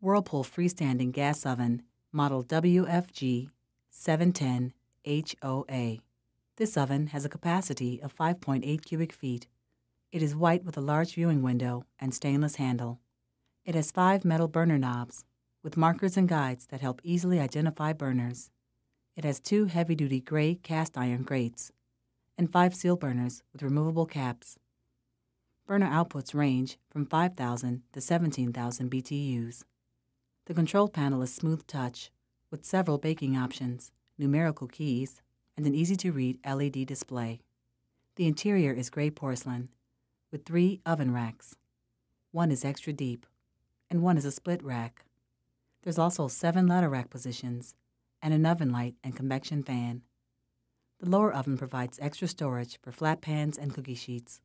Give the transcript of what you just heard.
Whirlpool Freestanding Gas Oven, model WFG 710 HOA. This oven has a capacity of 5.8 cubic feet. It is white with a large viewing window and stainless handle. It has five metal burner knobs with markers and guides that help easily identify burners. It has two heavy duty gray cast iron grates and five seal burners with removable caps. Burner outputs range from 5,000 to 17,000 BTUs. The control panel is smooth touch with several baking options, numerical keys, and an easy-to-read LED display. The interior is gray porcelain with three oven racks. One is extra deep, and one is a split rack. There's also seven ladder rack positions and an oven light and convection fan. The lower oven provides extra storage for flat pans and cookie sheets.